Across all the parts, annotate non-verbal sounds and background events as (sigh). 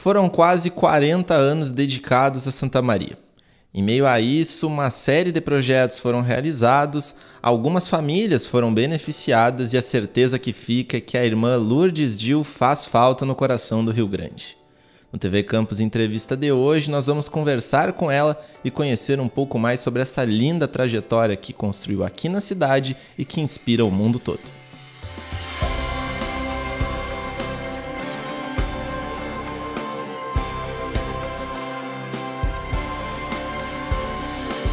Foram quase 40 anos dedicados a Santa Maria. Em meio a isso, uma série de projetos foram realizados, algumas famílias foram beneficiadas e a certeza que fica é que a irmã Lourdes Gil faz falta no coração do Rio Grande. No TV Campus Entrevista de hoje, nós vamos conversar com ela e conhecer um pouco mais sobre essa linda trajetória que construiu aqui na cidade e que inspira o mundo todo.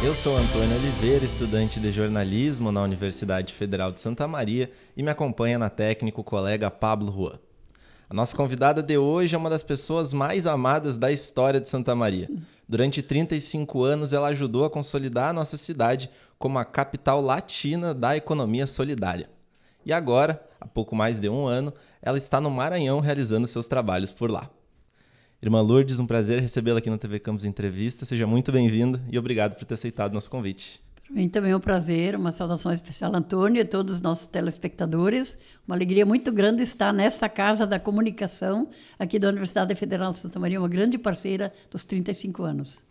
Eu sou Antônio Oliveira, estudante de jornalismo na Universidade Federal de Santa Maria e me acompanha na técnico o colega Pablo Juan. A nossa convidada de hoje é uma das pessoas mais amadas da história de Santa Maria. Durante 35 anos, ela ajudou a consolidar a nossa cidade como a capital latina da economia solidária. E agora, há pouco mais de um ano, ela está no Maranhão realizando seus trabalhos por lá. Irmã Lourdes, um prazer recebê-la aqui na TV Campos Entrevista. Seja muito bem-vinda e obrigado por ter aceitado nosso convite. Para mim também é um prazer, uma saudação especial, Antônio, e todos os nossos telespectadores. Uma alegria muito grande estar nessa Casa da Comunicação, aqui da Universidade Federal de Santa Maria, uma grande parceira dos 35 anos.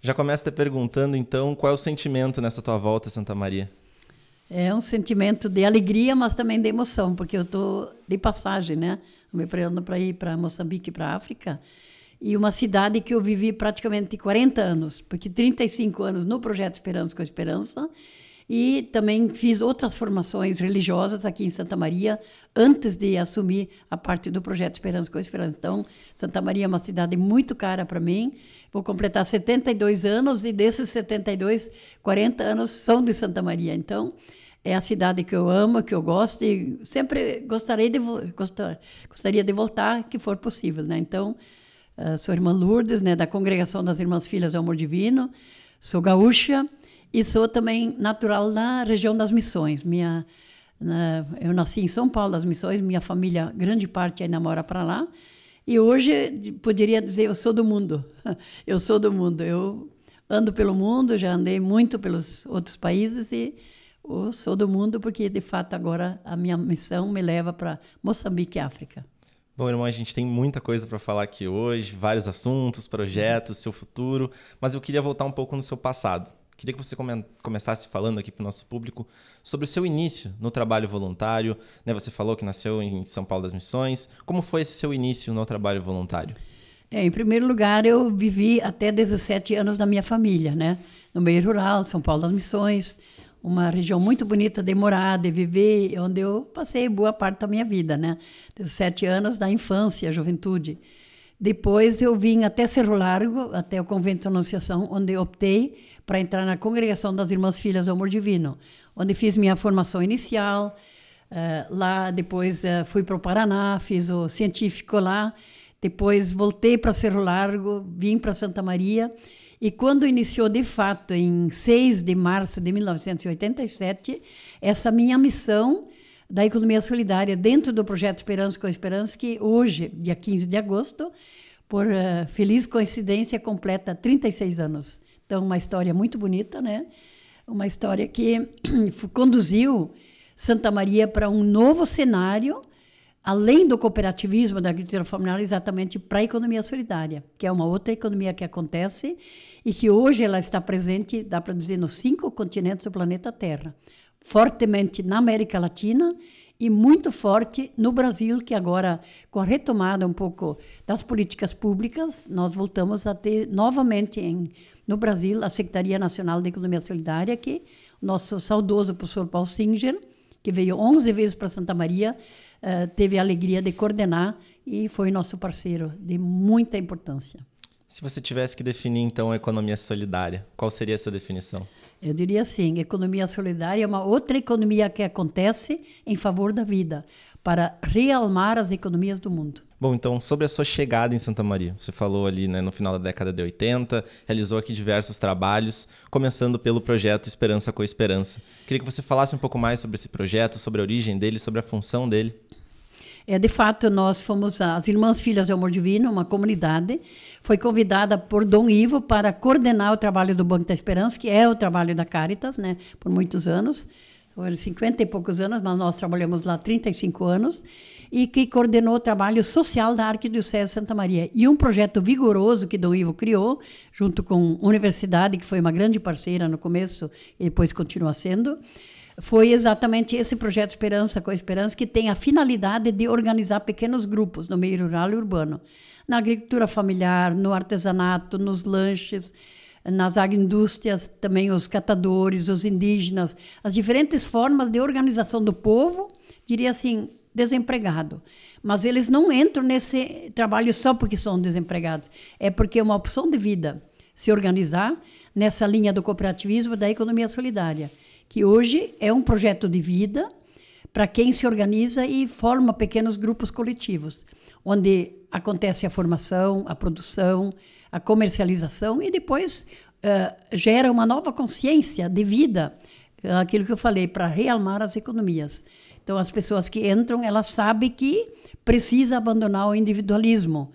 Já começa te perguntando, então, qual é o sentimento nessa tua volta a Santa Maria? É um sentimento de alegria, mas também de emoção, porque eu estou de passagem, né? Estou me preparando para ir para Moçambique, para a África e uma cidade que eu vivi praticamente 40 anos, porque 35 anos no Projeto Esperança com Esperança, e também fiz outras formações religiosas aqui em Santa Maria, antes de assumir a parte do Projeto Esperança com Esperança. Então, Santa Maria é uma cidade muito cara para mim, vou completar 72 anos, e desses 72, 40 anos são de Santa Maria. Então, é a cidade que eu amo, que eu gosto e sempre gostaria de, gostar, gostaria de voltar, que for possível, né? Então, ah, sou irmã Lourdes, né, da Congregação das Irmãs Filhas do Amor Divino, sou gaúcha e sou também natural da região das Missões. Minha, na, né, eu nasci em São Paulo das Missões, minha família, grande parte ainda mora para lá. E hoje poderia dizer eu sou do mundo. (laughs) Eu sou do mundo. Eu ando pelo mundo, já andei muito pelos outros países e eu oh, sou do mundo porque de fato agora a minha missão me leva para Moçambique, África. Bom, irmão, a gente tem muita coisa para falar aqui hoje, vários assuntos, projetos, seu futuro, mas eu queria voltar um pouco no seu passado. Queria que você come começasse falando aqui para o nosso público sobre o seu início no trabalho voluntário. Né? Você falou que nasceu em São Paulo das Missões. Como foi esse seu início no trabalho voluntário? É, em primeiro lugar, eu vivi até 17 anos na minha família, né? no meio rural, São Paulo das Missões uma região muito bonita de morar, de viver, onde eu passei boa parte da minha vida, né? Dos sete anos da infância, juventude. Depois eu vim até Cerro Largo, até o Convento da Anunciação, onde eu optei para entrar na Congregação das Irmãs Filhas do Amor Divino, onde fiz minha formação inicial. Uh, lá depois uh, fui para o Paraná, fiz o científico lá. Depois voltei para Cerro Largo, vim para Santa Maria e quando iniciou de fato, em 6 de março de 1987, essa minha missão da economia solidária dentro do projeto Esperança com Esperança, que hoje, dia 15 de agosto, por uh, feliz coincidência, completa 36 anos. Então, uma história muito bonita, né? Uma história que (clears throat) conduziu Santa Maria para um novo cenário além do cooperativismo da agricultura familiar, exatamente para a economia solidária, que é uma outra economia que acontece e que hoje ela está presente, dá para dizer, nos cinco continentes do planeta Terra. Fortemente na América Latina e muito forte no Brasil, que agora, com a retomada um pouco das políticas públicas, nós voltamos a ter novamente em, no Brasil a Secretaria Nacional de Economia Solidária, que nosso saudoso professor Paul Singer, que veio 11 vezes para Santa Maria, eh, teve a alegria de coordenar e foi nosso parceiro de muita importância. Se você tivesse que definir, então, a economia solidária, qual seria essa definição? Eu diria assim, economia solidária é uma outra economia que acontece em favor da vida, para realmar as economias do mundo. Bom, então, sobre a sua chegada em Santa Maria. Você falou ali né, no final da década de 80, realizou aqui diversos trabalhos, começando pelo projeto Esperança com Esperança. Queria que você falasse um pouco mais sobre esse projeto, sobre a origem dele, sobre a função dele. É, de fato, nós fomos as Irmãs Filhas do Amor Divino, uma comunidade, foi convidada por Dom Ivo para coordenar o trabalho do Banco da Esperança, que é o trabalho da Caritas, né, por muitos anos foram 50 e poucos anos, mas nós trabalhamos lá 35 anos, e que coordenou o trabalho social da Arquidiocese de Santa Maria. E um projeto vigoroso que Dom Ivo criou, junto com a Universidade, que foi uma grande parceira no começo e depois continua sendo, foi exatamente esse projeto Esperança com a Esperança, que tem a finalidade de organizar pequenos grupos no meio rural e urbano, na agricultura familiar, no artesanato, nos lanches, nas agroindústrias, também os catadores, os indígenas, as diferentes formas de organização do povo, diria assim, desempregado. Mas eles não entram nesse trabalho só porque são desempregados, é porque é uma opção de vida se organizar nessa linha do cooperativismo da economia solidária que hoje é um projeto de vida para quem se organiza e forma pequenos grupos coletivos, onde acontece a formação, a produção, a comercialização e depois uh, gera uma nova consciência de vida, aquilo que eu falei, para realmar as economias. Então, as pessoas que entram, elas sabem que precisa abandonar o individualismo.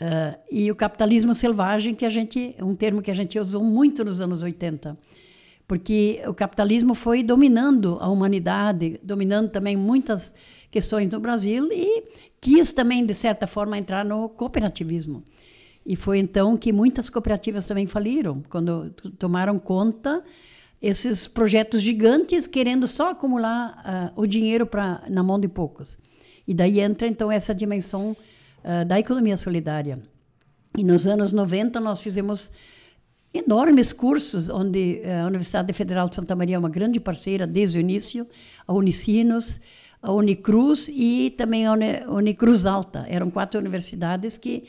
Uh, e o capitalismo selvagem, que a gente, é um termo que a gente usou muito nos anos 80, porque o capitalismo foi dominando a humanidade, dominando também muitas questões no Brasil e quis também, de certa forma, entrar no cooperativismo. E foi então que muitas cooperativas também faliram, quando tomaram conta esses projetos gigantes querendo só acumular uh, o dinheiro para na mão de poucos. E daí entra então essa dimensão uh, da economia solidária. E nos anos 90 nós fizemos enormes cursos, onde eh, a Universidade Federal de Santa Maria é uma grande parceira desde o início, a Unicinos, a Unicruz e também a Unicruz Alta. Eram quatro universidades que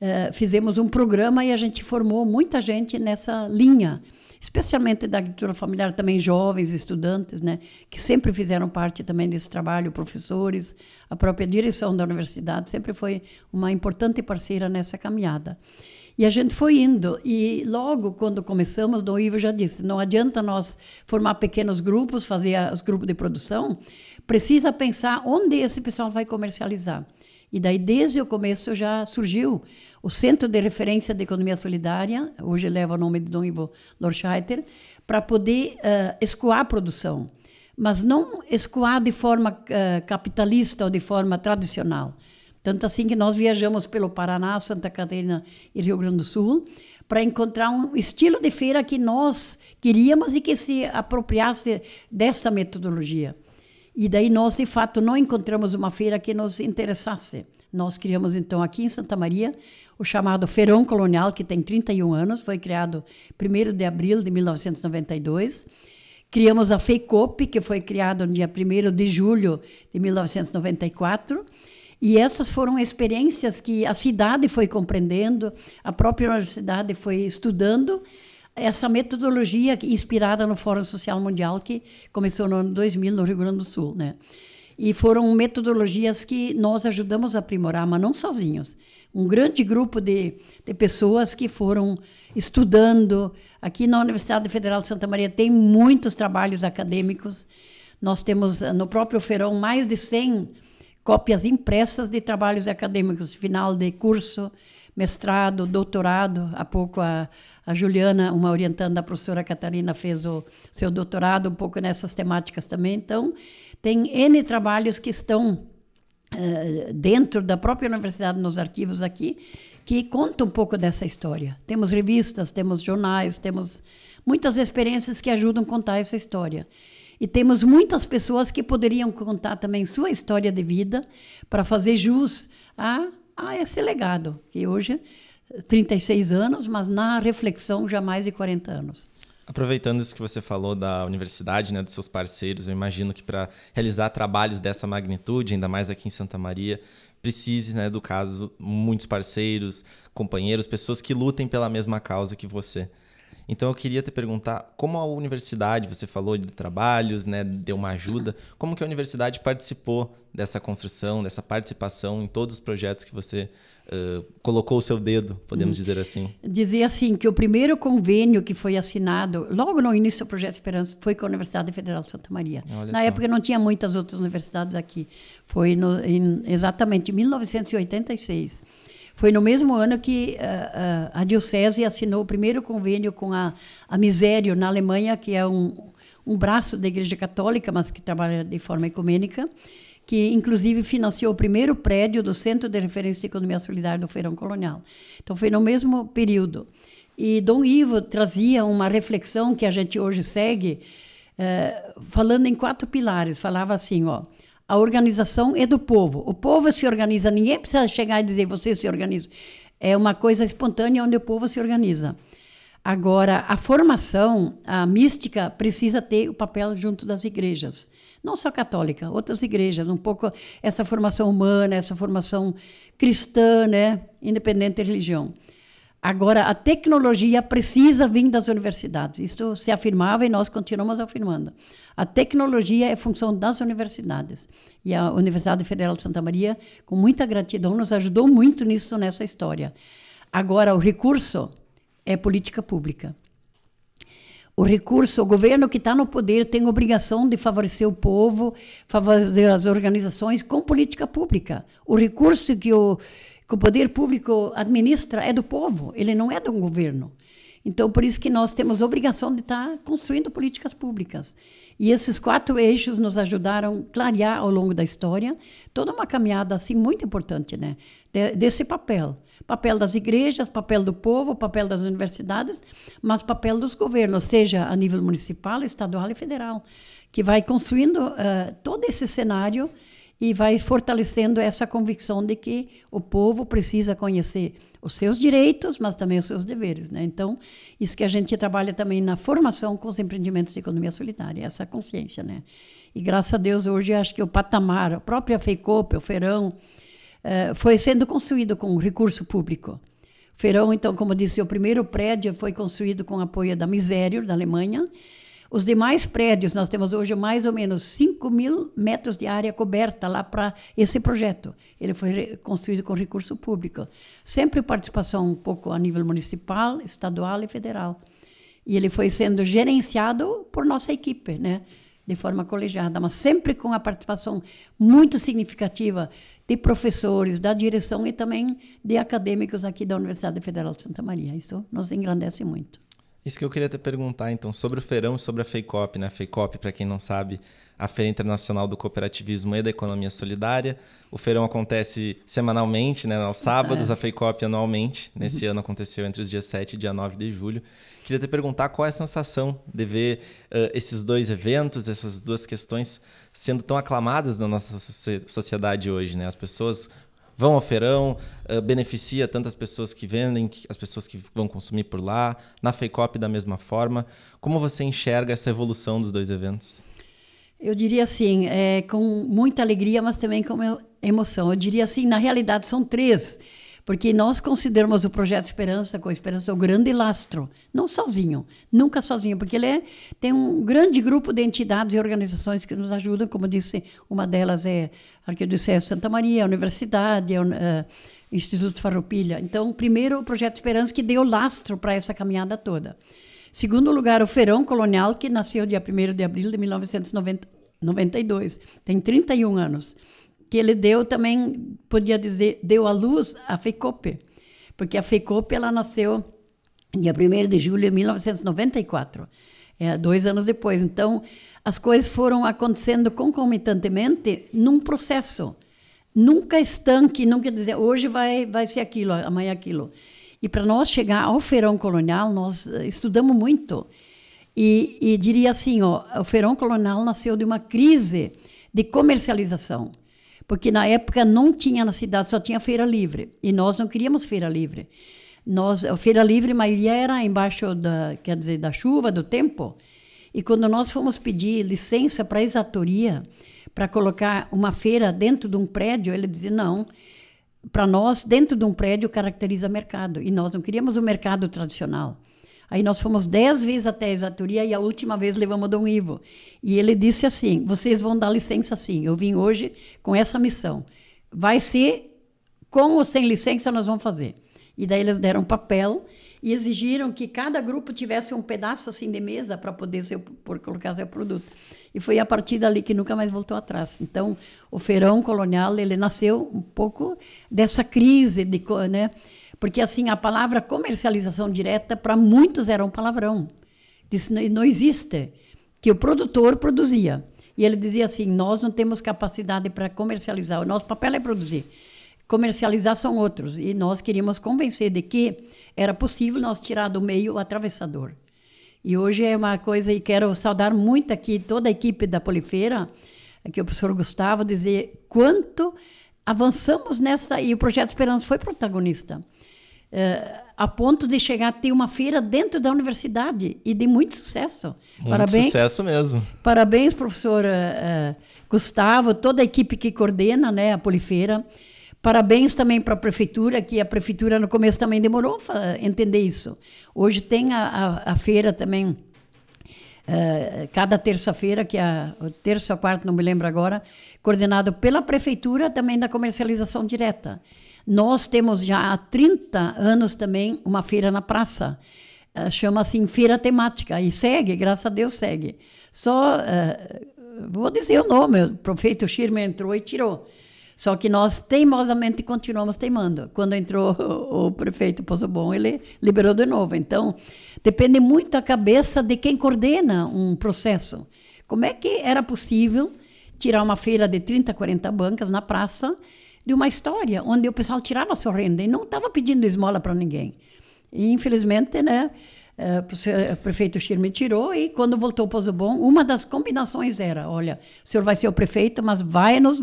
uh, fizemos um programa e a gente formou muita gente nessa linha, especialmente da agricultura familiar, também jovens estudantes, né, que sempre fizeram parte também desse trabalho, professores, a própria direção da universidade sempre foi uma importante parceira nessa caminhada. E a gente foi indo. E logo quando começamos, Dom Ivo já disse: não adianta nós formar pequenos grupos, fazer os grupos de produção, precisa pensar onde esse pessoal vai comercializar. E daí, desde o começo, já surgiu o Centro de Referência de Economia Solidária, hoje leva o nome de Dom Ivo Lorscheiter, para poder uh, escoar a produção. Mas não escoar de forma uh, capitalista ou de forma tradicional tanto assim que nós viajamos pelo Paraná, Santa Catarina e Rio Grande do Sul para encontrar um estilo de feira que nós queríamos e que se apropriasse dessa metodologia. E daí nós, de fato, não encontramos uma feira que nos interessasse. Nós criamos, então, aqui em Santa Maria, o chamado Feirão Colonial, que tem 31 anos, foi criado 1 de abril de 1992. Criamos a FEICOP, que foi criada no dia 1 de julho de 1994 e essas foram experiências que a cidade foi compreendendo, a própria universidade foi estudando essa metodologia inspirada no Fórum Social Mundial que começou no ano 2000 no Rio Grande do Sul, né? E foram metodologias que nós ajudamos a aprimorar, mas não sozinhos. Um grande grupo de, de pessoas que foram estudando. Aqui na Universidade Federal de Santa Maria tem muitos trabalhos acadêmicos. Nós temos no próprio Ferão mais de 100 cópias impressas de trabalhos acadêmicos, final de curso, mestrado, doutorado. Há pouco a, a Juliana, uma orientanda, a professora Catarina, fez o seu doutorado um pouco nessas temáticas também. Então, tem N trabalhos que estão uh, dentro da própria universidade, nos arquivos aqui, que conta um pouco dessa história. Temos revistas, temos jornais, temos muitas experiências que ajudam a contar essa história. E temos muitas pessoas que poderiam contar também sua história de vida para fazer jus a, a esse legado, que hoje 36 é anos, mas na reflexão já mais de 40 anos. Aproveitando isso que você falou da universidade, né, dos seus parceiros, eu imagino que para realizar trabalhos dessa magnitude, ainda mais aqui em Santa Maria, precise, né, do caso, muitos parceiros, companheiros, pessoas que lutem pela mesma causa que você. Então eu queria te perguntar como a universidade, você falou de trabalhos, né, deu uma ajuda, como que a universidade participou dessa construção, dessa participação em todos os projetos que você uh, colocou o seu dedo, podemos hum. dizer assim? Dizia assim que o primeiro convênio que foi assinado logo no início do projeto Esperança foi com a Universidade Federal de Santa Maria. Olha Na só. época não tinha muitas outras universidades aqui. Foi no, em, exatamente em 1986. Foi no mesmo ano que uh, uh, a Diocese assinou o primeiro convênio com a, a Misério, na Alemanha, que é um, um braço da Igreja Católica, mas que trabalha de forma ecumênica, que inclusive financiou o primeiro prédio do Centro de Referência de Economia Solidária do Feirão Colonial. Então, foi no mesmo período. E Dom Ivo trazia uma reflexão que a gente hoje segue, eh, falando em quatro pilares. Falava assim, ó, a organização é do povo. O povo se organiza, ninguém precisa chegar e dizer você se organiza. É uma coisa espontânea onde o povo se organiza. Agora, a formação, a mística, precisa ter o papel junto das igrejas. Não só católica, outras igrejas. Um pouco essa formação humana, essa formação cristã, né? independente da religião. Agora, a tecnologia precisa vir das universidades. Isso se afirmava e nós continuamos afirmando. A tecnologia é função das universidades. E a Universidade Federal de Santa Maria, com muita gratidão, nos ajudou muito nisso, nessa história. Agora, o recurso é política pública. O recurso, o governo que está no poder tem obrigação de favorecer o povo, favorecer as organizações com política pública. O recurso que o que o poder público administra é do povo, ele não é do governo. Então, por isso que nós temos a obrigação de estar construindo políticas públicas. E esses quatro eixos nos ajudaram a clarear ao longo da história toda uma caminhada assim muito importante, né? De, desse papel, papel das igrejas, papel do povo, papel das universidades, mas papel dos governos, seja a nível municipal, estadual e federal, que vai construindo uh, todo esse cenário e vai fortalecendo essa convicção de que o povo precisa conhecer os seus direitos, mas também os seus deveres. Né? Então, isso que a gente trabalha também na formação com os empreendimentos de economia solidária, essa consciência. Né? E graças a Deus, hoje acho que o patamar, a própria Feicop, o Feirão, eh, foi sendo construído com recurso público. O Feirão, então, como disse, o primeiro prédio foi construído com apoio da Misério, da Alemanha, os demais prédios, nós temos hoje mais ou menos 5 mil metros de área coberta lá para esse projeto. Ele foi construído com recurso público. Sempre participação um pouco a nível municipal, estadual e federal. E ele foi sendo gerenciado por nossa equipe, né? de forma colegiada, mas sempre com a participação muito significativa de professores, da direção e também de acadêmicos aqui da Universidade Federal de Santa Maria. Isso nos engrandece muito. Isso que eu queria te perguntar, então, sobre o feirão e sobre a FEICOP, né? A FEICOP, para quem não sabe, a Feira Internacional do Cooperativismo e da Economia Solidária. O feirão acontece semanalmente, né? Aos sábados, é. a FEICOP anualmente. Uhum. Nesse ano aconteceu entre os dias 7 e dia 9 de julho. Queria te perguntar qual é a sensação de ver uh, esses dois eventos, essas duas questões sendo tão aclamadas na nossa sociedade hoje, né? As pessoas vão ao feirão, uh, beneficia tantas pessoas que vendem, que as pessoas que vão consumir por lá, na FECOP da mesma forma. Como você enxerga essa evolução dos dois eventos? Eu diria assim, é, com muita alegria, mas também com emoção. Eu diria assim, na realidade são três. Porque nós consideramos o projeto Esperança com a Esperança o grande lastro, não sozinho, nunca sozinho, porque ele é, tem um grande grupo de entidades e organizações que nos ajudam, como disse, uma delas é a Arquidiocese Santa Maria, a Universidade, o eh, Instituto Farroupilha. Então, primeiro o projeto Esperança que deu lastro para essa caminhada toda. Segundo lugar, o Ferão Colonial, que nasceu dia 1 de abril de 1992, tem 31 anos que ele deu também, podia dizer, deu à luz a FECOP, porque a FECOP ela nasceu dia 1 de julho de 1994, é, dois anos depois. Então, as coisas foram acontecendo concomitantemente num processo. Nunca estanque, nunca dizer, hoje vai, vai ser aquilo, amanhã aquilo. E para nós chegar ao feirão colonial, nós eh, estudamos muito. E, e diria assim, ó, o feirão colonial nasceu de uma crise de comercialização. Porque na época não tinha na cidade, só tinha feira livre. E nós não queríamos feira livre. Nós, a feira livre, a maioria era embaixo da, quer dizer, da chuva, do tempo. E quando nós fomos pedir licença para a exatoria, para colocar uma feira dentro de um prédio, ele dizia: não, para nós, dentro de um prédio caracteriza mercado. E nós não queríamos o mercado tradicional. Aí nós fomos dez vezes até Exatoria e a última vez levamos Dom Ivo. E ele disse assim: vocês vão dar licença sim, eu vim hoje com essa missão. Vai ser com ou sem licença nós vamos fazer. E daí eles deram papel e exigiram que cada grupo tivesse um pedaço assim de mesa para poder seu, por colocar seu produto. E foi a partir dali que nunca mais voltou atrás. Então, o feirão colonial, ele nasceu um pouco dessa crise de, né, porque assim, a palavra comercialização direta para muitos era um palavrão. Disse, não existe. Que o produtor produzia. E ele dizia assim: nós não temos capacidade para comercializar, o nosso papel é produzir. Comercializar são outros. E nós queríamos convencer de que era possível nós tirar do meio o atravessador. E hoje é uma coisa, e quero saudar muito aqui toda a equipe da Polifeira, aqui o professor Gustavo, dizer quanto avançamos nessa, e o Projeto Esperança foi protagonista a ponto de chegar a ter uma feira dentro da universidade e de muito sucesso. Muito parabéns, sucesso mesmo. Parabéns, professor uh, Gustavo, toda a equipe que coordena né, a Polifeira. Parabéns também para a prefeitura, que a prefeitura no começo também demorou a eh, entender isso. Hoje tem a, a, a feira também, uh, cada terça-feira, que é terça ou quarta, não me lembro agora, coordenado pela prefeitura também da comercialização direta. Nós temos já há 30 anos também uma feira na praça. Uh, Chama-se Feira Temática e segue, graças a Deus segue. Só, uh, vou dizer o nome, o prefeito Schirmer entrou e tirou. Só que nós teimosamente continuamos teimando. Quando entrou (laughs) o, prefeito Pozo Bom, ele liberou de novo. Então, depende muito a cabeça de quem coordena um processo. Como é que era possível tirar uma feira de 30, 40 bancas na praça de uma história onde o pessoal tirava sua renda e não estava pedindo esmola para ninguém. E, infelizmente, né, eh, o prefeito me tirou e, quando voltou para o Bom, uma das combinações era, olha, o senhor vai ser o prefeito, mas vai nos...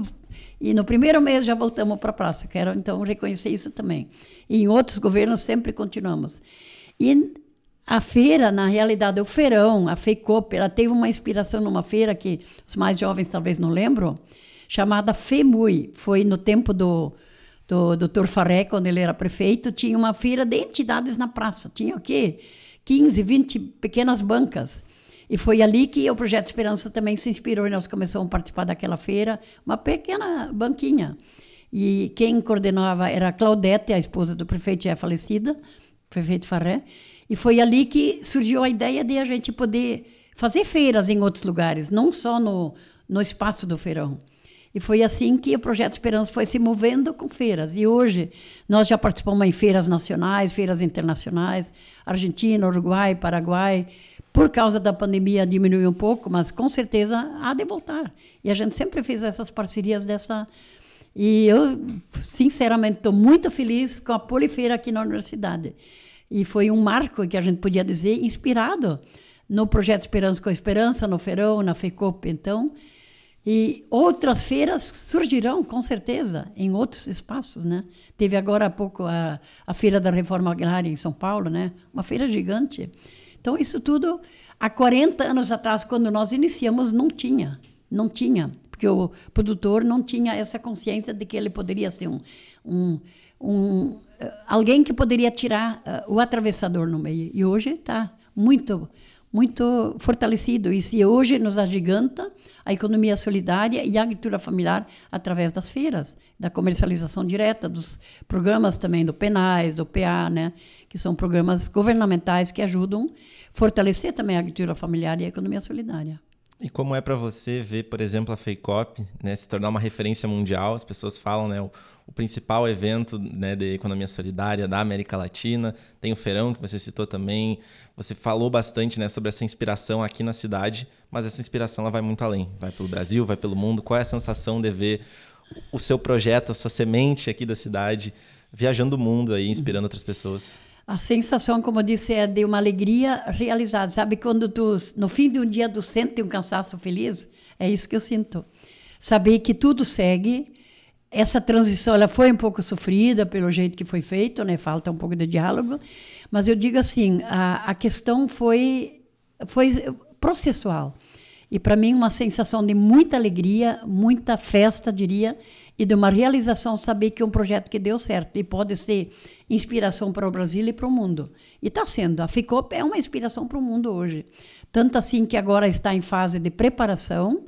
E no primeiro mês já voltamos para a praça. Quero, então, reconhecer isso também. E em outros governos sempre continuamos. E a feira, na realidade, o feirão, a FECOP, ela teve uma inspiração numa feira que os mais jovens talvez não lembram, chamada FEMUI. Foi no tempo do, do, Dr. Faré, quando ele era prefeito, tinha uma feira de entidades na praça. Tinha o quê? 15, 20 pequenas bancas. E foi ali que o Projeto Esperança também se inspirou e nós começamos a participar daquela feira, uma pequena banquinha. E quem coordenava era a Claudete, a esposa do prefeito, já é falecida, prefeito Farré. E foi ali que surgiu a ideia de a gente poder fazer feiras em outros lugares, não só no, no espaço do feirão. E foi assim que o Projeto Esperança foi se movendo com feiras. E hoje nós já participamos em feiras nacionais, feiras internacionais, Argentina, Uruguai, Paraguai. Por causa da pandemia diminuiu um pouco, mas com certeza há de voltar. E a gente sempre fez essas parcerias dessa. E eu, sinceramente, estou muito feliz com a Polifeira aqui na universidade. E foi um marco que a gente podia dizer inspirado no projeto Esperança com Esperança, no Ferão, na FECOP. Então, e outras feiras surgirão, com certeza, em outros espaços, né? Teve agora há pouco a, a Feira da Reforma Agrária em São Paulo, né? Uma feira gigante. Então, isso tudo, há 40 anos atrás, quando nós iniciamos, não tinha. Não tinha. Porque o produtor não tinha essa consciência de que ele poderia ser um, um, um eh, alguém que poderia tirar uh, o atravessador no meio. E hoje está muito muito fortalecido e se hoje nos agiganta a economia solidária e a agricultura familiar através das feiras, da comercialização direta, dos programas também do Penais, do PA, né, que são programas governamentais que ajudam fortalecer também a agricultura familiar e a economia solidária. E como é para você ver, por exemplo, a FEICOP né, se tornar uma referência mundial? As pessoas falam, né, o, o principal evento né, de economia solidária da América Latina. Tem o Feirão, que você citou também. Você falou bastante né, sobre essa inspiração aqui na cidade, mas essa inspiração ela vai muito além. Vai pelo Brasil, vai pelo mundo. Qual é a sensação de ver o seu projeto, a sua semente aqui da cidade, viajando o mundo aí, inspirando outras pessoas? A sensação, como eu disse, é de uma alegria realizada. Sabe quando tu, no fim de um dia tu sente um cansaço feliz? É isso que eu sinto. Saber que tudo segue, essa transição ela foi um pouco sofrida pelo jeito que foi feito, né? Falta um pouco de diálogo, mas eu digo assim, a, a questão foi foi processual. E para mim uma sensação de muita alegria, muita festa, diria, e de uma realização saber que é um projeto que deu certo e pode ser inspiração para o Brasil e para o mundo. E está sendo. A FICOP é uma inspiração para o mundo hoje. Tanto assim que agora está em fase de preparação,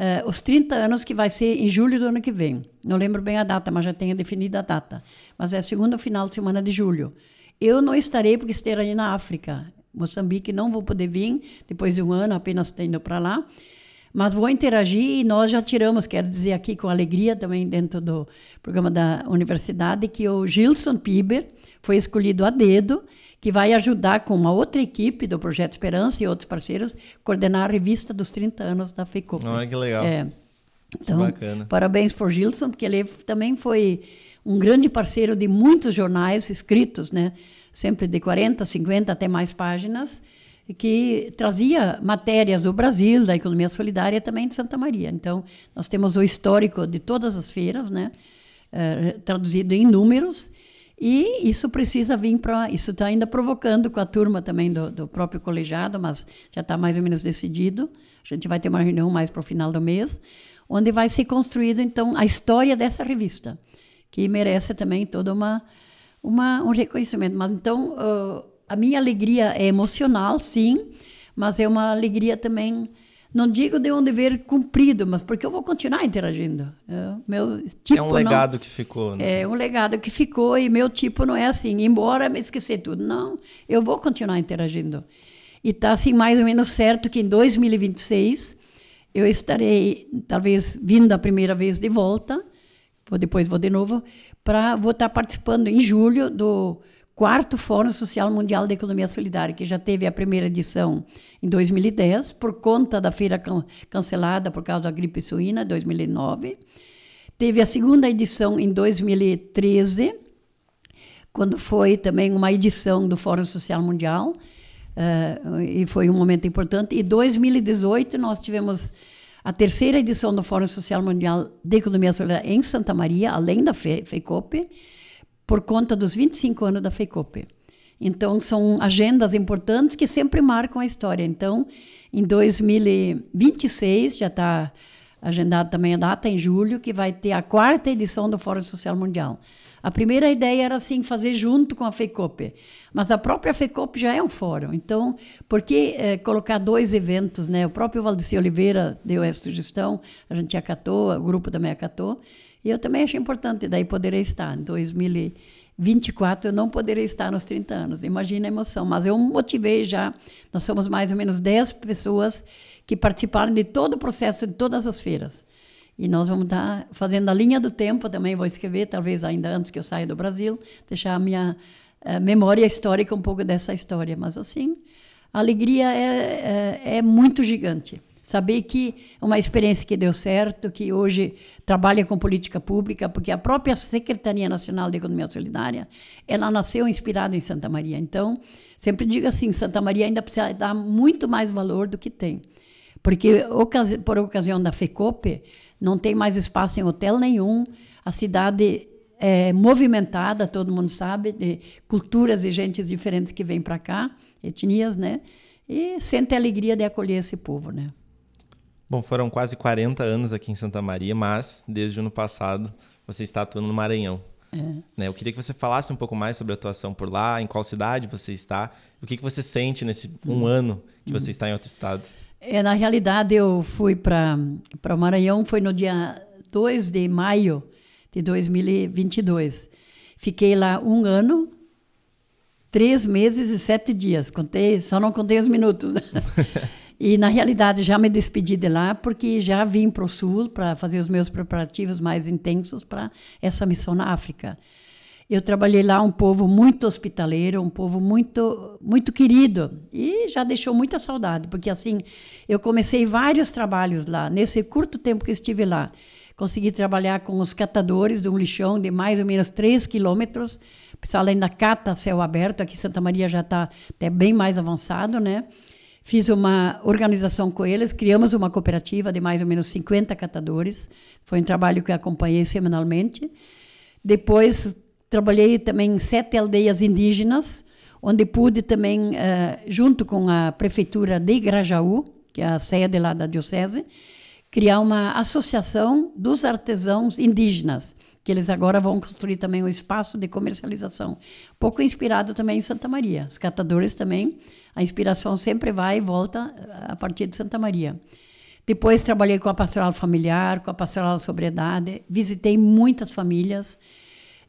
eh, os 30 anos, que vai ser em julho do ano que vem. Não lembro bem a data, mas já tenho definida a data. Mas é segundo final de semana de julho. Eu não estarei porque estarei na África. Moçambique não vou poder vir, depois de um ano apenas tendo para lá. Mas vou interagir e nós já tiramos, quero dizer aqui com alegria também dentro do programa da universidade, que o Gilson Piber, foi escolhido a dedo, que vai ajudar com uma outra equipe do Projeto Esperança e outros parceiros coordenar a revista dos 30 anos da FECOP. Olha que legal. É. Então, Bacana. parabéns por Gilson, porque ele também foi um grande parceiro de muitos jornais escritos, né? Sempre de 40, 50 até mais páginas, que trazia matérias do Brasil, da economia solidária e também de Santa Maria. Então, nós temos o histórico de todas as feiras, né? É, traduzido em números e isso precisa vir para. Isso está ainda provocando com a turma também do, do próprio colegiado, mas já está mais ou menos decidido. A gente vai ter uma reunião mais para o final do mês, onde vai ser construído, então, a história dessa revista, que merece também toda uma, uma um reconhecimento. Mas então, uh, a minha alegria é emocional, sim, mas é uma alegria também não digo de um dever cumprido, mas porque eu vou continuar interagindo. Eu, é, meu tipo é um legado não, que ficou. Né? É um legado que ficou e meu tipo não é assim, embora me esquecer tudo. Não, eu vou continuar interagindo. E está assim mais ou menos certo que em 2026 eu estarei talvez vindo a primeira vez de volta, vou, depois vou de novo, para vou estar tá participando em julho do quarto Fórum Social Mundial da Economia Solidária, que já teve a primeira edição em 2010, por conta da feira can cancelada por causa da gripe suína, 2009. Teve a segunda edição em 2013, quando foi também uma edição do Fórum Social Mundial, uh, e foi um momento importante. E 2018 nós tivemos a terceira edição do Fórum Social Mundial de Economia Solidária em Santa Maria, além da FECOP por conta dos 25 anos da FECOP. Então, são agendas importantes que sempre marcam a história. Então, em 2026, já está agendada também a data, em julho, que vai ter a quarta edição do Fórum Social Mundial. A primeira ideia era, assim, fazer junto com a FECOP, mas a própria FECOP já é um fórum. Então, por que é, colocar dois eventos? Né? O próprio Valdeci Oliveira deu essa sugestão, a gente acatou, o grupo também acatou, e eu também achei importante, daí poderei estar. Em 2024 eu não poderei estar nos 30 anos, imagina a emoção. Mas eu motivei já, nós somos mais ou menos 10 pessoas que participaram de todo o processo, de todas as feiras. E nós vamos estar fazendo a linha do tempo também, vou escrever, talvez ainda antes que eu saia do Brasil, deixar a minha eh, memória histórica um pouco dessa história. Mas assim, a alegria é, é, é muito gigante. Saber que é uma experiência que deu certo, que hoje trabalha com política pública, porque a própria Secretaria Nacional de Economia Solidária, ela nasceu inspirada em Santa Maria. Então, sempre digo assim, Santa Maria ainda precisa dar muito mais valor do que tem. Porque por ocasião da FECOP, não tem mais espaço em hotel nenhum, a cidade é movimentada, todo mundo sabe, de culturas e gentes diferentes que vêm para cá, etnias, né? E sente a alegria de acolher esse povo, né? Bom, foram quase 40 anos aqui em Santa Maria, mas desde o ano passado você está atuando no Maranhão. É. Né? Eu queria que você falasse um pouco mais sobre a atuação por lá, em qual cidade você está, o que, que você sente nesse um hum. ano que hum. você está em outro estado. É, na realidade, eu fui para o Maranhão, foi no dia 2 de maio de 2022. Fiquei lá um ano, três meses e sete dias. Contei, só não contei os minutos. (laughs) E, na realidade, já me despedi de lá, porque já vim para o Sul para fazer os meus preparativos mais intensos para essa missão na África. Eu trabalhei lá um povo muito hospitaleiro, um povo muito muito querido e já deixou muita saudade, porque assim, eu comecei vários trabalhos lá nesse curto tempo que estive lá. Consegui trabalhar com os catadores de um lixão de mais ou menos 3 quilômetros. O pessoal ainda cata a céu aberto, aqui Santa Maria já está até bem mais avançado, né? Fiz uma organização com eles, criamos uma cooperativa de mais ou menos 50 catadores. Foi um trabalho que acompanhei semanalmente. Depois trabalhei também em sete aldeias indígenas, onde pude também, eh, junto com a prefeitura de Grajaú, que é a sede lá da diocese, criar uma associação dos artesãos indígenas que eles agora vão construir também um espaço de comercialização. Pouco inspirado também em Santa Maria. Os catadores também, a inspiração sempre vai e volta eh, a partir de Santa Maria. Depois trabalhei com a pastoral familiar, com a pastoral da sobriedade, visitei muitas famílias.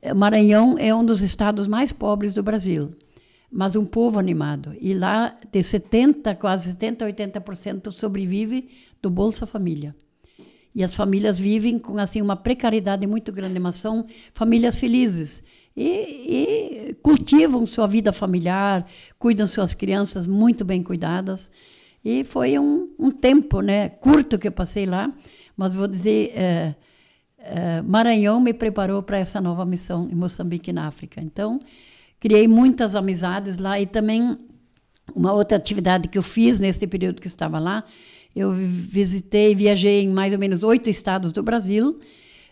Eh, Maranhão é um dos estados mais pobres do Brasil, mas um povo animado. E lá, de 70, quase 70, 80% sobrevive do Bolsa Família. E as famílias vivem com assim uma precariedade muito grande, mas são famílias felizes. E, e cultivam sua vida familiar, cuidam suas crianças muito bem cuidadas. E foi um, um tempo né, curto que eu passei lá, mas vou dizer, é, é, Maranhão me preparou para essa nova missão em Moçambique, na África. Então, criei muitas amizades lá e também uma outra atividade que eu fiz nesse período que estava lá, eu visitei, viajei em mais ou menos oito estados do Brasil,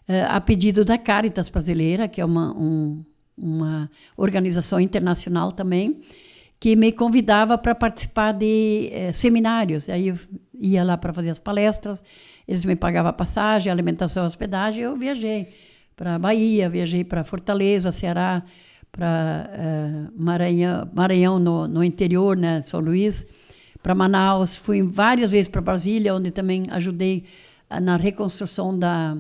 eh, a pedido da Caritas Brasileira, que é uma, um, uma organização internacional também, que me convidava para participar de eh, seminários. Aí eu ia lá para fazer as palestras, eles me pagavam passagem, alimentação, hospedagem, eu viajei para Bahia, viajei para Fortaleza, Ceará, para eh, Maranhão, Maranhão no, no, interior, né, São Luís, para Manaus, fui várias vezes para Brasília, onde também ajudei eh, na reconstrução da,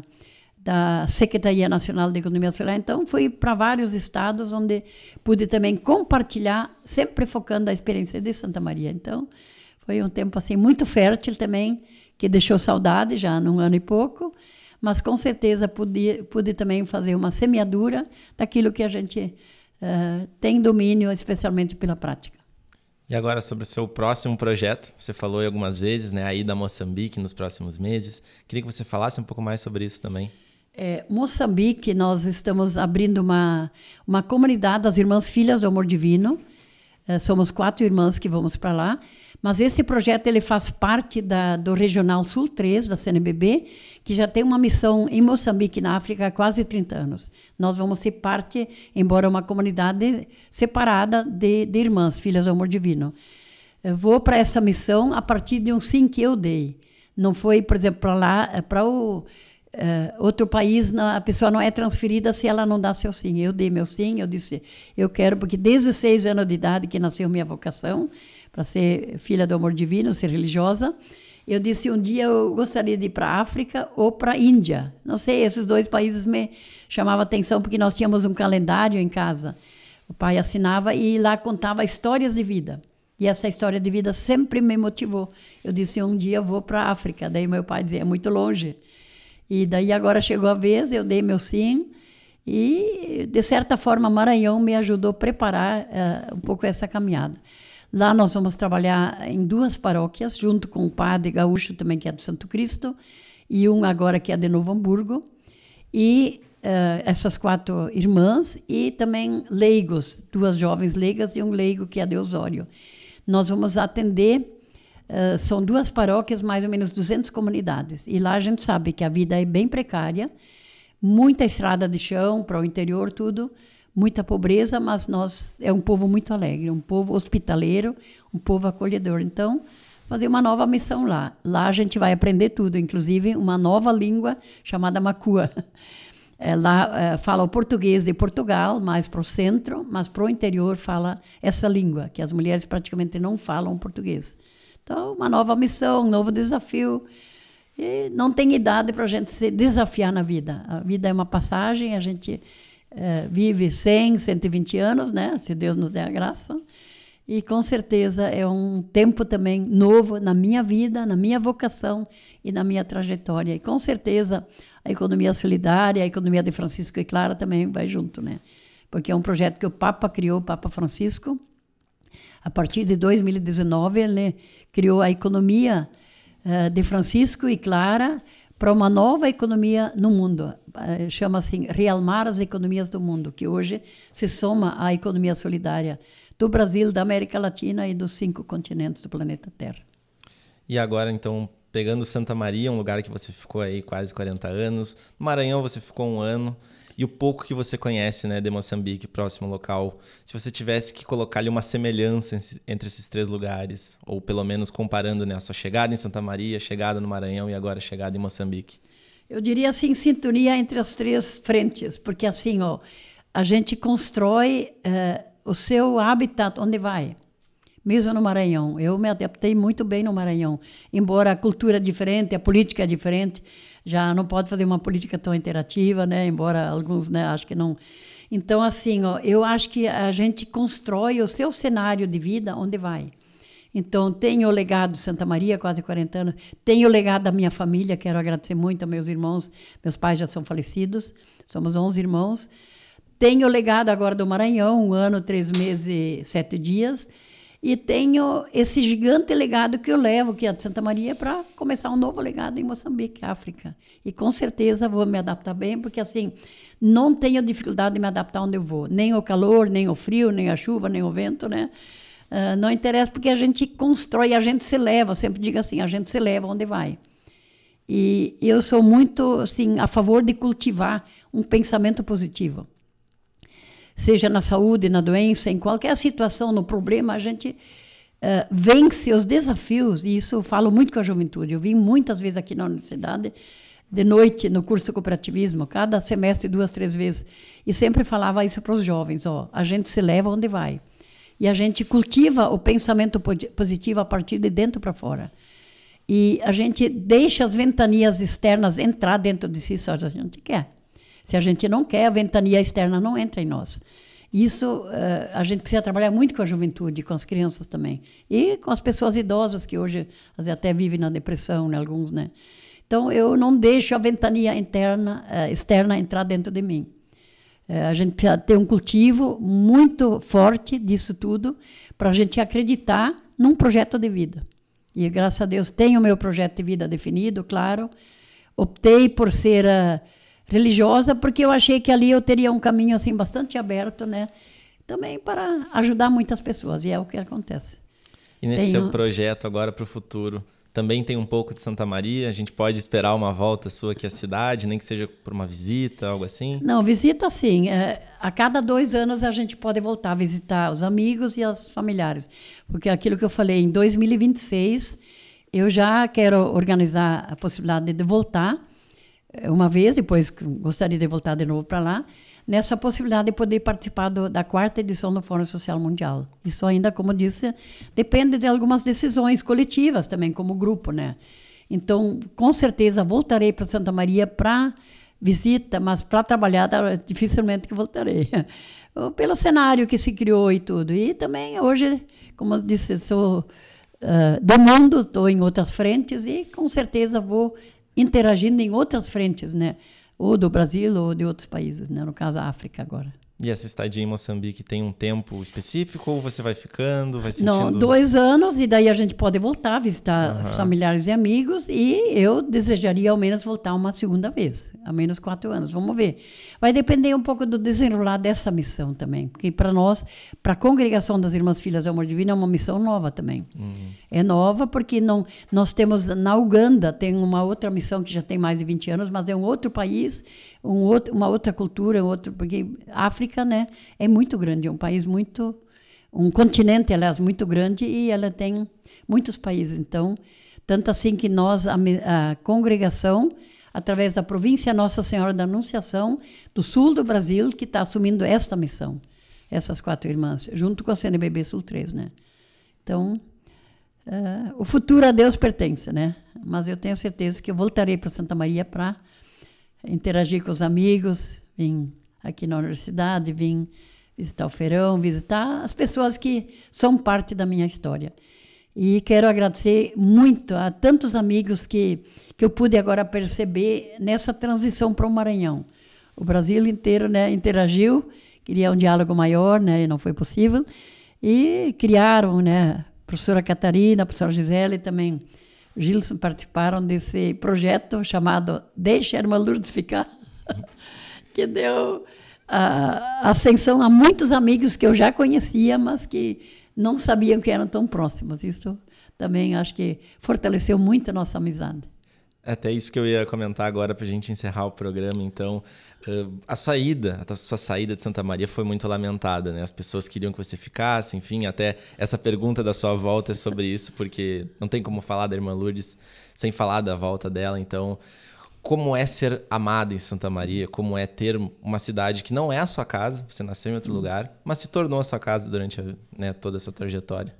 da Secretaria Nacional de Economia Social. Então, fui para vários estados onde pude também compartilhar, sempre focando a experiência de Santa Maria. Então, foi um tempo assim muito fértil também, que deixou saudade já num ano e pouco mas com certeza pude, pude também fazer uma semeadura daquilo que a gente eh, tem domínio, especialmente pela prática. E agora sobre o seu próximo projeto, você falou algumas vezes, né, aí da Moçambique nos próximos meses. Queria que você falasse um pouco mais sobre isso também. É, Moçambique, nós estamos abrindo uma uma comunidade das irmãs filhas do Amor Divino. É, somos quatro irmãs que vamos para lá mas esse projeto ele faz parte da, do Regional Sul 3 da CNBB, que já tem uma missão em Moçambique, na África, há quase 30 anos. Nós vamos ser parte, embora uma comunidade separada de, de irmãs, filhas do amor divino. Eu vou para essa missão a partir de um sim que eu dei. Não foi, por exemplo, para lá, eh, para o Uh, outro país, a pessoa não é transferida se ela não dá seu sim. Eu dei meu sim, eu disse, eu quero, porque desde seis anos de idade que nasceu minha vocação, para ser filha do amor divino, ser religiosa. Eu disse um dia eu gostaria de ir para a África ou para a Índia. Não sei, esses dois países me chamavam atenção porque nós tínhamos um calendário em casa. O pai assinava e lá contava histórias de vida. E essa história de vida sempre me motivou. Eu disse um dia eu vou para a África. Daí meu pai dizia é muito longe. E daí agora chegou a vez, eu dei meu sim. E de certa forma Maranhão me ajudou a preparar uh, um pouco essa caminhada. Lá nós vamos trabalhar em duas paróquias, junto com o padre gaúcho também, que é do Santo Cristo, e um agora que é de Novo Hamburgo. E uh, essas quatro irmãs, e também leigos, duas jovens leigas e um leigo que é de Osório. Nós vamos atender Uh, são duas paróquias, mais ou menos 200 comunidades. E lá a gente sabe que a vida é bem precária, muita estrada de chão para o interior, tudo muita pobreza, mas nós é um povo muito alegre, um povo hospitaleiro, um povo acolhedor. Então, fazer uma nova missão lá. Lá a gente vai aprender tudo, inclusive uma nova língua chamada macua. (laughs) É, lá é, fala o português de Portugal, mais para o centro, mas para o interior fala essa língua, que as mulheres praticamente não falam português. Então, uma nova missão, um novo desafio. E não tem idade para a gente se desafiar na vida. A vida é uma passagem, a gente eh, vive 100, 120 anos, né? Se Deus nos der a graça. E com certeza é um tempo também novo na minha vida, na minha vocação e na minha trajetória. E com certeza a economia solidária, a economia de Francisco e Clara também vai junto, né? Porque é um projeto que o Papa criou, o Papa Francisco. A partir de 2019, ele criou a economia uh, de Francisco e Clara, para uma nova economia no mundo. Eh, chama assim realmar as economias do mundo, que hoje se soma à economia solidária do Brasil, da América Latina e dos cinco continentes do planeta Terra. E agora, então, pegando Santa Maria, um lugar que você ficou aí quase 40 anos, Maranhão você ficou um ano e o pouco que você conhece né, de Moçambique, próximo local, se você tivesse que colocar ali uma semelhança entre esses três lugares, ou pelo menos comparando né, a sua chegada em Santa Maria, chegada no Maranhão e agora chegada em Moçambique. Eu diria assim, sintonia entre as três frentes, porque assim, ó, a gente constrói uh, o seu habitat, onde vai mesmo no Maranhão. Eu me adaptei muito bem no Maranhão, embora a cultura é diferente, a política é diferente, já não pode fazer uma política tão interativa, né? Embora alguns, né, acho que não. Então, assim, ó, eu acho que a gente constrói o seu cenário de vida onde vai. Então, tenho o legado de Santa Maria, quase 40 anos, tenho o legado da minha família, quero agradecer muito a meus irmãos, meus pais já são falecidos, somos 11 irmãos. Tenho o legado agora do Maranhão, um ano, três meses, sete dias e tenho esse gigante legado que eu levo, que é de Santa Maria, para começar um novo legado em Moçambique, África. E com certeza vou me adaptar bem, porque assim, não tenho dificuldade de me adaptar onde eu vou. Nem o calor, nem o frio, nem a chuva, nem o vento, né? Uh, não interessa, porque a gente constrói, a gente se leva. Eu sempre digo assim, a gente se leva onde vai. E eu sou muito, assim, a favor de cultivar um pensamento positivo seja na saúde, na doença, em qualquer situação, no problema, a gente uh, vence os desafios. E isso eu falo muito com a juventude. Eu vim muitas vezes aqui na universidade, de noite, no curso de cooperativismo, cada semestre, duas, três vezes. E sempre falava isso para os jovens: ó, a gente se leva onde vai. E a gente cultiva o pensamento positivo a partir de dentro para fora. E a gente deixa as ventanias externas entrar dentro de si só a gente quer. Se a gente não quer, a ventania externa não entra em nós. Isso eh, a gente precisa trabalhar muito com a juventude, com as crianças também. E com as pessoas idosas que hoje até vivem na depressão, né, alguns, né? Então eu não deixo a ventania interna, eh, externa entrar dentro de mim. Eh, a gente precisa ter um cultivo muito forte disso tudo para a gente acreditar num projeto de vida. E graças a Deus tenho o meu projeto de vida definido, claro. Optei por ser uh, religiosa, porque eu achei que ali eu teria um caminho assim bastante aberto, né? Também para ajudar muitas pessoas, e é o que acontece. E nesse seu projeto agora para o futuro, também tem um pouco de Santa Maria? A gente pode esperar uma volta sua aqui à cidade, nem que seja por uma visita, algo assim? Não, visita sim. É, a cada dois anos a gente pode voltar a visitar os amigos e os familiares. Porque aquilo que eu falei, em 2026 eu já quero organizar a possibilidade de voltar uma vez, depois gostaria de voltar de novo para lá, nessa possibilidade de poder participar do, da quarta edição do Fórum Social Mundial. Isso ainda, como disse, depende de algumas decisões coletivas também, como grupo, né? Então, com certeza, voltarei para Santa Maria para visita, mas para trabalhar dificilmente que voltarei. (laughs) Pelo cenário que se criou e tudo. E também hoje, como disse, sou uh, do mundo, estou em outras frentes e com certeza vou interagindo em outras frentes, né? Ou do Brasil ou de outros países, né? No caso, a África agora. E essa estadia em Moçambique tem um tempo específico ou você vai ficando, vai sentindo... Não, dois anos e daí a gente pode voltar, visitar uhum. familiares e amigos e eu desejaria ao menos voltar uma segunda vez, ao menos quatro anos, vamos ver. Vai depender um pouco do desenrolar dessa missão também, porque para nós, para a Congregação das Irmãs Filhas do Amor Divino é uma missão nova também. Uhum. É nova porque não, nós temos na Uganda, tem uma outra missão que já tem mais de 20 anos, mas é um outro país, um outro, uma outra cultura, um outro, porque África África, né, é muito grande, é um país muito, um continente, aliás, muito grande e ela tem muitos países. Então, tanto assim que nós, a, a congregação, através da província Nossa Senhora da Anunciação do sul do Brasil, que está assumindo esta missão, essas quatro irmãs, junto com a CNBB Sul 3, né? Então, uh, o futuro a Deus pertence, né? Mas eu tenho certeza que eu voltarei para Santa Maria para interagir com os amigos, em aqui na universidade, vim visitar o feirão, visitar as pessoas que são parte da minha história. E quero agradecer muito a tantos amigos que, que eu pude agora perceber nessa transição para o Maranhão. O Brasil inteiro né, interagiu, queria um diálogo maior, né, e não foi possível. E criaram, né, a professora Catarina, a professora Gisele e também o Gilson participaram desse projeto chamado Deixa a Irmã Lourdes Ficar, (laughs) que deu a ascensão a muitos amigos que eu já conhecia, mas que não sabiam que eram tão próximos. Isso também acho que fortaleceu muito a nossa amizade. É até isso que eu ia comentar agora para a gente encerrar o programa. Então, eh, a sua a sua saída de Santa Maria foi muito lamentada, né? As pessoas queriam que você ficasse, enfim, até essa pergunta da sua volta é sobre isso, porque não tem como falar da irmã Lourdes sem falar da volta dela. Então, como é ser amada em Santa Maria, como é ter uma cidade que não é a sua casa, você nasceu em outro uhum. lugar, mas se tornou a sua casa durante né, toda essa trajetória.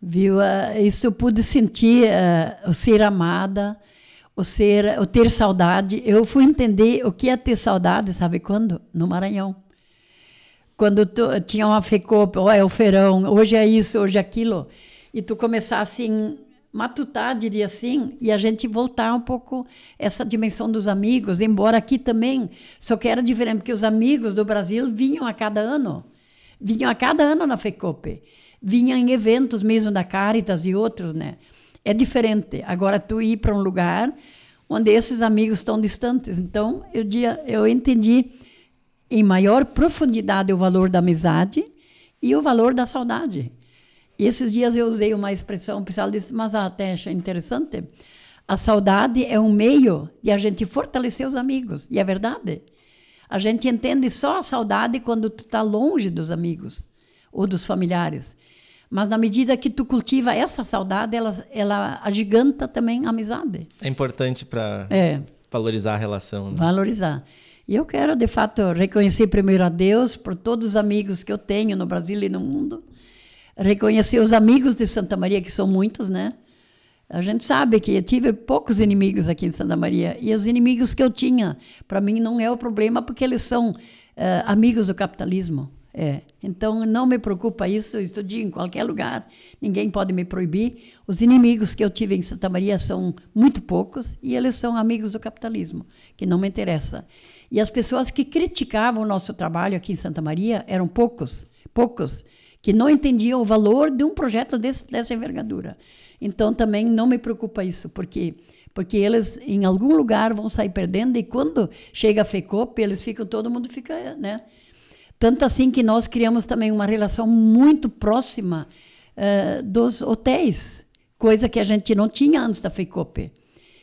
Viu? Ah, isso eu pude sentir, uh, o ser amada, o ser, o ter saudade. Eu fui entender o que é ter saudade, sabe quando? No Maranhão. Quando tu, tinha uma FECOP, oh, é o feirão, hoje é isso, hoje é aquilo. E tu começar assim matutar, diria assim, e a gente voltar um pouco essa dimensão dos amigos, embora aqui também, só que era diferente, porque os amigos do Brasil vinham a cada ano, vinham a cada ano na FECOP, vinham em eventos mesmo da Caritas e outros, né? É diferente. Agora, tu ir para um lugar onde esses amigos estão distantes. Então, eu, dia, eu entendi em maior profundidade o valor da amizade e o valor da saudade. E esses dias eu usei uma expressão, o pessoal disse, mas até achei interessante. A saudade é um meio de a gente fortalecer os amigos. E é verdade. A gente entende só a saudade quando tu está longe dos amigos ou dos familiares. Mas na medida que tu cultiva essa saudade, ela, ela agiganta também a amizade. É importante para é. valorizar a relação. Né? Valorizar. E eu quero, de fato, reconhecer primeiro a Deus por todos os amigos que eu tenho no Brasil e no mundo reconhecer os amigos de Santa Maria, que são muitos, né? A gente sabe que eu tive poucos inimigos aqui em Santa Maria. E os inimigos que eu tinha, para mim, não é o problema, porque eles são uh, amigos do capitalismo. É. Então, não me preocupa isso. Eu estudio em qualquer lugar, ninguém pode me proibir. Os inimigos que eu tive em Santa Maria são muito poucos e eles são amigos do capitalismo, que não me interessa. E as pessoas que criticavam o nosso trabalho aqui em Santa Maria eram poucos, poucos que não entendiam o valor de um projeto desse, dessa envergadura. Então também não me preocupa isso, porque porque eles em algum lugar vão sair perdendo e quando chega a FECOP, eles ficam todo mundo fica, né? Tanto assim que nós criamos também uma relação muito próxima uh, dos hotéis, coisa que a gente não tinha antes da FECOP.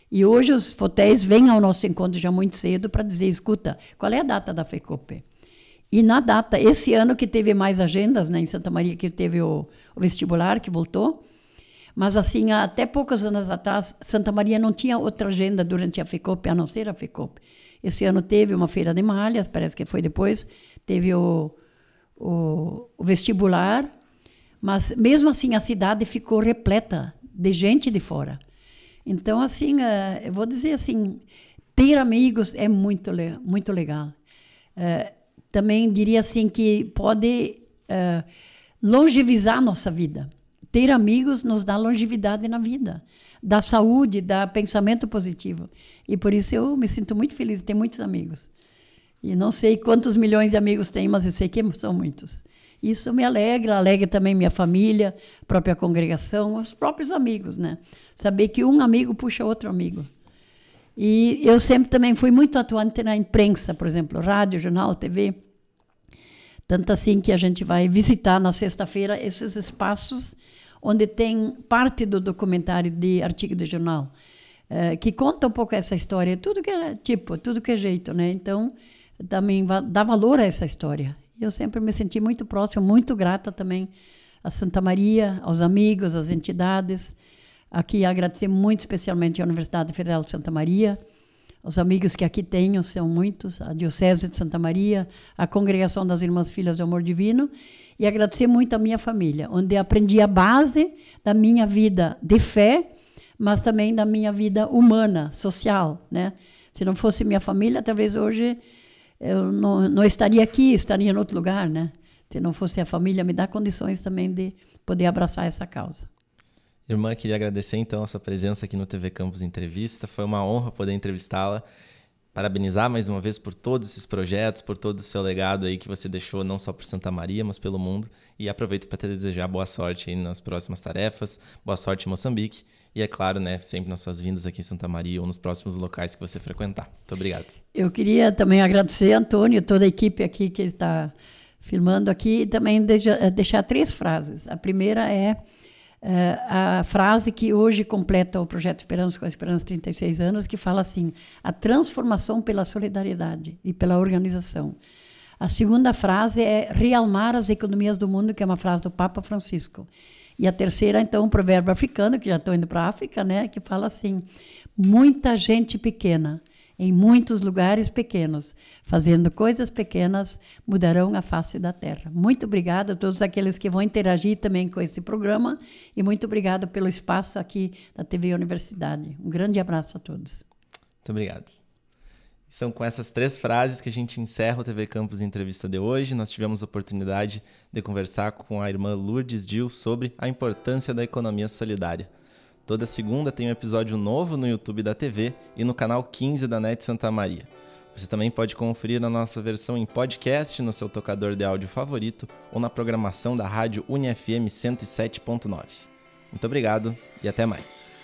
E hoje os hotéis vêm ao nosso encontro já muito cedo para dizer, escuta, qual é a data da FECOP? E na data, esse ano que teve mais agendas, né, em Santa Maria, que teve o, o vestibular, que voltou, mas assim, até poucos anos atrás, Santa Maria não tinha outra agenda durante a FECOP, a não ser a FECOP. Esse ano teve uma feira de malhas, parece que foi depois, teve o, o, o vestibular, mas mesmo assim a cidade ficou repleta de gente de fora. Então, assim, eh, eu vou dizer assim, ter amigos é muito, muito legal. É, também diria assim que pode eh, longevizar a nossa vida. Ter amigos nos dá longevidade na vida, dá saúde, dá pensamento positivo. E por isso eu me sinto muito feliz de ter muitos amigos. E não sei quantos milhões de amigos tem, mas eu sei que são muitos. Isso me alegra, alegra também minha família, própria congregação, os próprios amigos, né? Saber que um amigo puxa outro amigo. E eu sempre também fui muito atuante na imprensa, por exemplo, rádio, jornal, TV. Tanto assim que a gente vai visitar na sexta-feira esses espaços onde tem parte do documentário de artigo de jornal, eh, que conta um pouco essa história, tudo que é tipo, tudo que é jeito, né? Então, também dá valor a essa história. Eu sempre me senti muito próxima, muito grata também a Santa Maria, aos amigos, às entidades aqui agradecer muito especialmente à Universidade Federal de Santa Maria, os amigos que aqui tenho, são muitos, a Diocese de Santa Maria, a Congregação das Irmãs Filhas do Amor Divino, e agradecer muito à minha família, onde aprendi a base da minha vida de fé, mas também da minha vida humana, social, né? Se não fosse minha família, talvez hoje eu não, não estaria aqui, estaria em outro lugar, né? Se não fosse a família, me dá condições também de poder abraçar essa causa. Irmã, queria agradecer então a sua presença aqui no TV Campus Entrevista. Foi uma honra poder entrevistá-la. Parabenizar mais uma vez por todos esses projetos, por todo o seu legado aí que você deixou não só por Santa Maria, mas pelo mundo. E aproveito para te desejar boa sorte aí nas próximas tarefas, boa sorte em Moçambique e, é claro, né, sempre nas suas vindas aqui em Santa Maria ou nos próximos locais que você frequentar. Muito obrigado. Eu queria também agradecer, Antônio, toda a equipe aqui que está filmando aqui, e também eh, deixar três frases. A primeira é a frase que hoje completa o projeto Esperança com a Esperança 36 anos, que fala assim: a transformação pela solidariedade e pela organização. A segunda frase é realmar as economias do mundo, que é uma frase do Papa Francisco. E a terceira, então, um provérbio africano, que já estou indo para a África, né, que fala assim: muita gente pequena em muitos lugares pequenos. Fazendo coisas pequenas mudarão a face da terra. Muito obrigada a todos aqueles que vão interagir também com esse programa e muito obrigada pelo espaço aqui da TV Universidade. Um grande abraço a todos. Muito obrigado. São com essas três frases que a gente encerra o TV Campus Entrevista de hoje. Nós tivemos a oportunidade de conversar com a irmã Lourdes Dil sobre a importância da economia solidária. Toda segunda tem um episódio novo no YouTube da TV e no canal 15 da NET Santa Maria. Você também pode conferir a nossa versão em podcast no seu tocador de áudio favorito ou na programação da rádio UniFM 107.9. Muito obrigado e até mais.